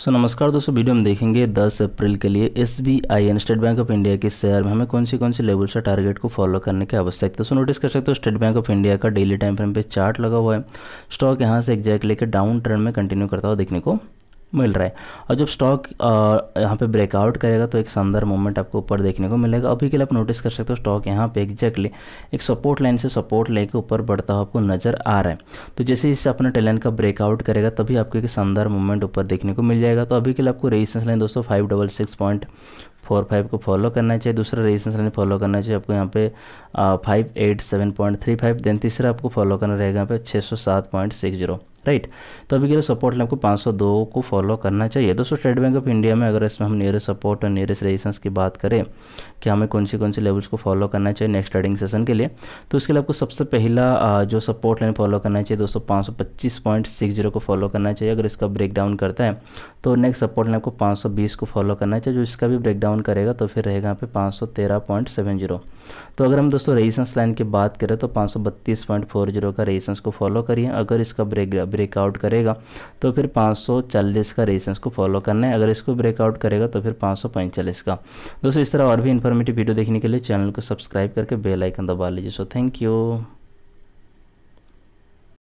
सो so, नमस्कार दोस्तों video हम देखेंगे 10 अप्रैल के लिए S B I N State Bank of India के शेयर में हमें कौन सी कौन सी लेवल से टारगेट को फॉलो करने की आवश्यकता सो नोटिस कर सकते हो स्टेट बैंक ऑफ इंडिया का डेली टाइम फ्रेम पे चार्ट लगा हुआ है स्टॉक यहाँ से एग्जैक्ट लेकर डाउन ट्रेंड में कंटिन्यू करता हुआ देखने को मिल रहा है और जब स्टॉक यहाँ पे ब्रेकआउट करेगा तो एक शानदार मूवमेंट आपको ऊपर देखने को मिलेगा अभी के लिए आप नोटिस कर सकते हो स्टॉक यहाँ पे एग्जैक्टली एक सपोर्ट लाइन से सपोर्ट लेके ऊपर बढ़ता हुआ आपको नज़र आ रहा है तो जैसे इससे अपने टेलन का ब्रेकआउट करेगा तभी आपको एक शानदार मूवमेंट ऊपर देखने को मिल जाएगा तो अभी के लिए आपको रेजिस्टेंस लाइन दोस्तों five double six point four five को फॉलो करना चाहिए दूसरा रेजिस्टेंस लाइन फॉलो करना चाहिए आपको यहाँ पे five eight seven point three five then तीसरा आपको फॉलो करना रहेगा यहाँ पे छः सौ सात पॉइंट सिक्स जीरो राइट तो अभी के लिए सपोर्ट लाइन आपको 502 को फॉलो करना चाहिए दोस्तों स्टेट बैंक ऑफ इंडिया में अगर इसमें हम नियरेस्ट सपोर्ट और नियरेस्ट रेजिस्टेंस की बात करें कि हमें कौन सी कौन सी लेवल्स को फॉलो करना चाहिए नेक्स्ट ट्रेडिंग सेशन के लिए तो इसके लिए आपको सबसे पहला जो सपोर्ट लाइन फॉलो करना चाहिए दोस्तों पाँच को फॉलो करना चाहिए अगर इसका ब्रेक डाउन करता है तो नेक्स्ट सपोर्ट लाइन आपको 520 को फॉलो करना चाहिए जो इसका भी ब्रेकडाउन करेगा तो फिर रहेगा यहाँ पे 513.70 तो अगर हम दोस्तों रेजिस्टेंस लाइन की बात करें तो 532.40 का रेजिस्टेंस को फॉलो करिए अगर इसका ब्रेक ब्रेकआउट करेगा तो फिर 540 का रेजिस्टेंस को फॉलो करना है अगर इसको ब्रेकआउट करेगा तो फिर पाँच का दोस्तों इस तरह और भी इन्फॉर्मेटिव वीडियो देखने के लिए चैनल को सब्सक्राइब करके बेलाइकन दबा लीजिए सो थैंक यू